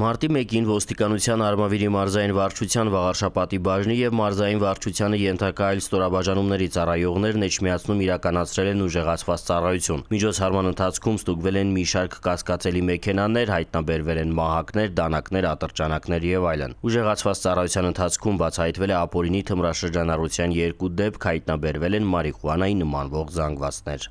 Մարտի 1-ին ոստիկանության Արմավիրի մարզային վարչության վաղարշապատի բաժնի եւ մարզային վարչությանը ենթակա այլ ստորաբաժանումների ծառայողներն Էջմիածնում իրականացրել են ուժեղացված ծառայություն։ Միջոցառման ընթացքում ստուգվել են մի շարք կասկածելի մեքենաներ, հայտնաբերվել են մահակներ, դանակներ, ատրճանակներ եւ այլն։ Ուժեղացված ծառայության ընթացքում բացահայտվել է Ապորինի թմրաշրջանառության երկու դեպք, հայտնաբերվել են մարիխուանայի նմանվող զանգվածներ։